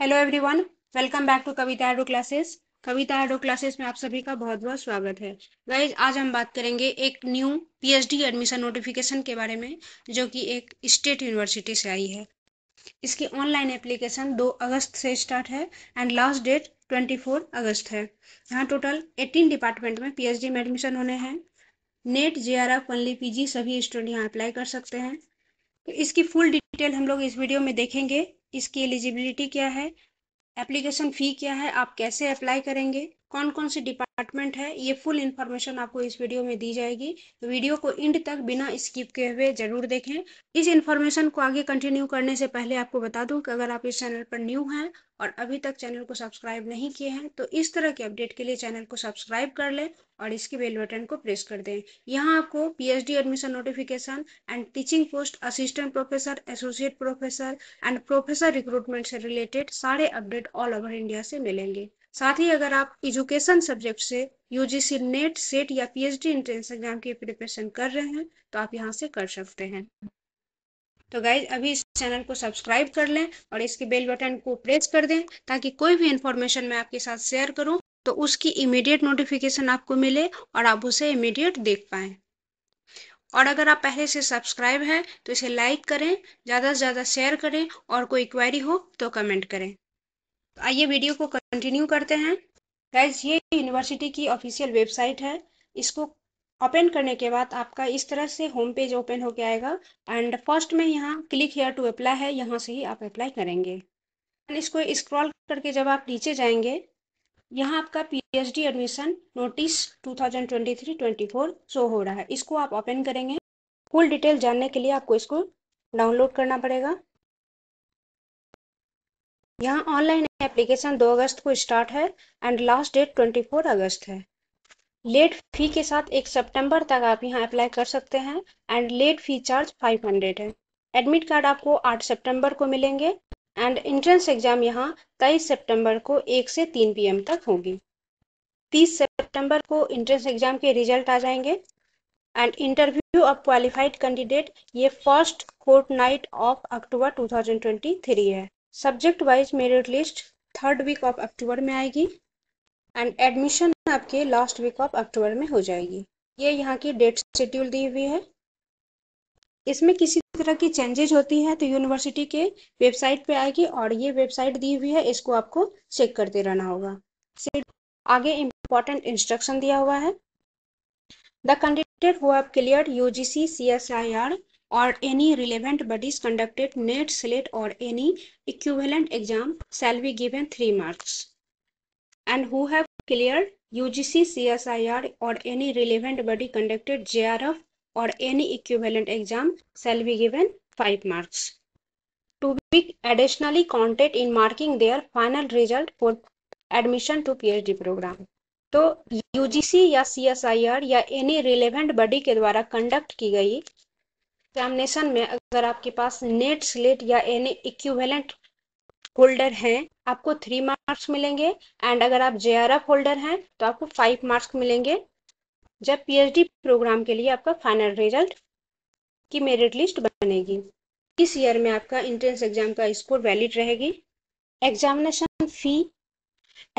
Hello everyone welcome back to Kavita एडो classes Kavita एडो classes में आप सभी का बहुत बहुत स्वागत है गाइज आज हम बात करेंगे एक न्यू पीएचडी एडमिशन नोटिफिकेशन के बारे में जो कि एक स्टेट यूनिवर्सिटी से आई है इसकी ऑनलाइन एप्लीकेशन 2 अगस्त से स्टार्ट है एंड लास्ट डेट 24 अगस्त है यहाँ टोटल 18 डिपार्टमेंट में पीएचडी में एडमिशन होने हैं NET J R F PG सभी स्टूडेंट यहाँ अप्लाई कर सकते हैं तो इसकी फुल डिटेल हम लोग इस वीडियो में देखेंगे इसकी एलिजिबिलिटी क्या है एप्लीकेशन फ़ी क्या है आप कैसे अप्लाई करेंगे कौन कौन से डिपार्टमेंट है ये फुल इन्फॉर्मेशन आपको इस वीडियो में दी जाएगी वीडियो तो को इंड तक बिना स्किप किए हुए जरूर देखें इस इन्फॉर्मेशन को आगे कंटिन्यू करने से पहले आपको बता दूं कि अगर आप इस चैनल पर न्यू हैं और अभी तक चैनल को सब्सक्राइब नहीं किए हैं तो इस तरह के अपडेट के लिए चैनल को सब्सक्राइब कर लें और इसके बेल बटन को प्रेस कर दें यहाँ आपको P admission notification and teaching post assistant professor associate professor and professor recruitment से रिलेटेड सारे अपडेट ऑल ओवर इंडिया से मिलेंगे साथ ही अगर आप एजुकेशन सब्जेक्ट से यूजीसी नेट सेट या पीएचडी एंट्रेंस एग्जाम की प्रिपरेशन कर रहे हैं तो आप यहाँ से कर सकते हैं तो गाइज अभी इस चैनल को सब्सक्राइब कर लें और इसके बेल बटन को प्रेस कर दें ताकि कोई भी इन्फॉर्मेशन मैं आपके साथ शेयर करूं तो उसकी इमीडिएट नोटिफिकेशन आपको मिले और आप उसे इमीडिएट देख पाएं और अगर आप पहले से सब्सक्राइब हैं तो इसे लाइक करें ज़्यादा से ज़्यादा शेयर करें और कोई क्वेरी हो तो कमेंट करें आइए वीडियो को कंटिन्यू करते हैं गाइज ये यूनिवर्सिटी की ऑफिशियल वेबसाइट है इसको ओपन करने के बाद आपका इस तरह से होम पेज ओपन हो गया आएगा एंड फर्स्ट में यहाँ क्लिक हेयर टू अप्लाई है यहाँ से ही आप अप्लाई करेंगे इसको स्क्रॉल करके जब आप नीचे जाएंगे यहाँ आपका पीएचडी एडमिशन नोटिस 2023-24 शो हो रहा है इसको आप ओपन करेंगे फुल डिटेल जानने के लिए आपको इसको डाउनलोड करना पड़ेगा यहाँ ऑनलाइन एप्लीकेशन 2 अगस्त को स्टार्ट है एंड लास्ट डेट 24 अगस्त है लेट फी के साथ एक सितंबर तक आप यहाँ अप्लाई कर सकते हैं एंड लेट फी चार्ज 500 है एडमिट कार्ड आपको 8 सितंबर को मिलेंगे एंड एंट्रेंस एग्जाम यहाँ तेईस सितंबर को एक से तीन पीएम तक होगी तीस सितंबर को इंट्रेंस एग्जाम के रिजल्ट आ जाएंगे and interview of qualified candidate ये फर्स्ट कोर्ट नाइट ऑफ अक्टूबर 2023 है subject wise merit list third week of अक्टूबर में आएगी एंड एडमिशन आपके लास्ट वीक ऑफ अक्टूबर में हो जाएगी ये यहाँ की डेट शेड्यूल दी हुई है इसमें किसी तरह की चेंजेज होती है तो यूनिवर्सिटी के वेबसाइट पे आएगी और ये वेबसाइट दी हुई है इसको आपको चेक करते रहना होगा आगे इम्पोर्टेंट इंस्ट्रक्शन दिया हुआ है the candidate C C clear I R or any relevant bodies conducted NET SLET or any equivalent exam shall be given three marks and who have clear U C S I R or any relevant body conducted J R F or any equivalent exam shall be given five marks to be additionally counted in marking their final result for admission to P H D program तो you या C S I R या any relevant body के द्वारा conduct की गई examination में अगर आपके पास नेट स्लेट या एन इक्विवेलेंट होल्डर हैं आपको थ्री मार्क्स मिलेंगे एंड अगर आप जे होल्डर हैं तो आपको फाइव मार्क्स मिलेंगे जब पीएचडी प्रोग्राम के लिए आपका फाइनल रिजल्ट की मेरिट लिस्ट बनेगी इस ईयर में आपका इंट्रेंस एग्जाम का स्कोर वैलिड रहेगी examination fee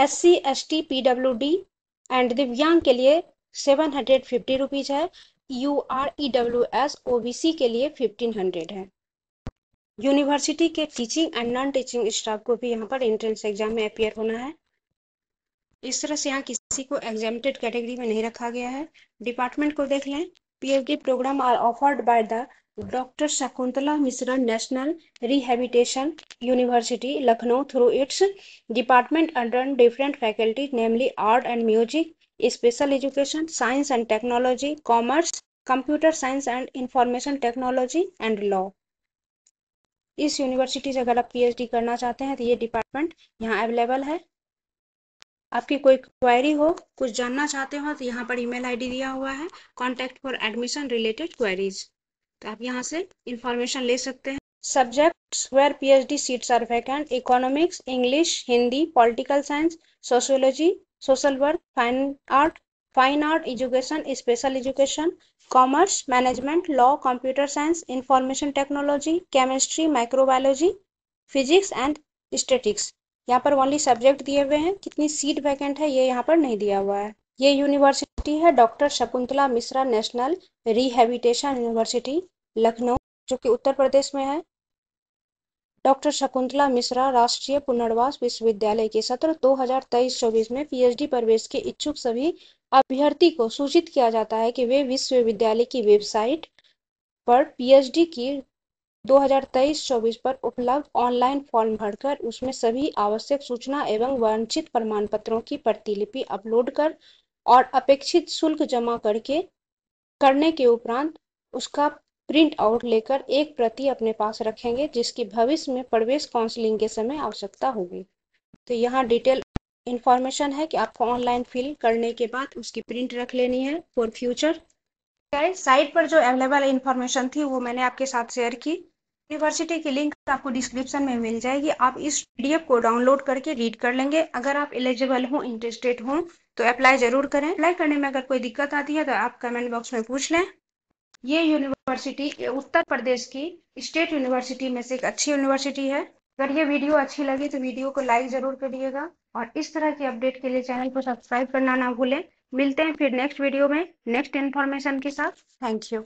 S C S T P W D and दिव्यांग के लिए सेवन हंड्रेड फिफ्टी रुपीज़ है U R E W S O B C के लिए फिफ्टीन हंड्रेड है यूनिवर्सिटी के teaching and non teaching staff को भी यहाँ पर एंट्रेंस एग्जाम में अपेयर होना है इस तरह से यहाँ किसी को एग्जामेटेड कैटेगरी में नहीं रखा गया है डिपार्टमेंट को देख लें PhD program are offered by the Dr. Shakuntala Mishra National Rehabilitation University, Lucknow, through its department under different faculties, namely Art and Music, Special Education, Science and Technology, Commerce, Computer Science and Information Technology, and Law. इस university से अगर आप PhD करना चाहते हैं तो ये department यहाँ अवेलेबल है आपकी कोई क्वेरी हो कुछ जानना चाहते हो तो यहाँ पर ईमेल आईडी दिया हुआ है contact for admission related queries तो आप यहाँ से इंफॉर्मेशन ले सकते हैं subjects where PhD seats are vacant economics English Hindi political science sociology social work fine art fine art education special education commerce management law computer science information technology chemistry microbiology physics and statistics यहाँ पर only subject दिए हुए हैं कितनी seat vacant है ये यहाँ पर नहीं दिया हुआ है ये यूनिवर्सिटी है doctor Shakuntala Mishra national rehabilitation university Lucknow जो कि उत्तर प्रदेश में है डॉक्टर शकुंतला मिश्रा राष्ट्रीय पुनर्वास विश्वविद्यालय के सत्र 2023-24 में पीएचडी प्रवेश के इच्छुक सभी अभ्यर्थी को सूचित किया जाता है कि वे विश्वविद्यालय की वेबसाइट पर पीएचडी की 2023-24 पर उपलब्ध ऑनलाइन फॉर्म भरकर उसमें सभी आवश्यक सूचना एवं वांछित प्रमाण पत्रों की प्रतिलिपि अपलोड कर और अपेक्षित शुल्क जमा करके करने के उपरांत उसका प्रिंट आउट लेकर एक प्रति अपने पास रखेंगे जिसकी भविष्य में प्रवेश काउंसलिंग के समय आवश्यकता होगी तो यहाँ डिटेल इन्फॉर्मेशन है कि आपको ऑनलाइन फिल करने के बाद उसकी प्रिंट रख लेनी है फॉर फ्यूचर गाइस साइट पर जो अवेलेबल इन्फॉर्मेशन थी वो मैंने आपके साथ शेयर की यूनिवर्सिटी की लिंक आपको डिस्क्रिप्शन में मिल जाएगी आप इस पीडीएफ को डाउनलोड करके रीड कर लेंगे अगर आप एलिजिबल हो इंटरेस्टेड हो तो अप्लाई जरूर करें अप्लाई करने में अगर कोई दिक्कत आती है तो आप कमेंट बॉक्स में पूछ लें ये यूनिवर्सिटी उत्तर प्रदेश की स्टेट यूनिवर्सिटी में से एक अच्छी यूनिवर्सिटी है अगर ये वीडियो अच्छी लगी तो वीडियो को लाइक जरूर करिएगा और इस तरह की अपडेट के लिए चैनल को सब्सक्राइब करना ना भूलें मिलते हैं फिर नेक्स्ट वीडियो में नेक्स्ट इन्फॉर्मेशन के साथ थैंक यू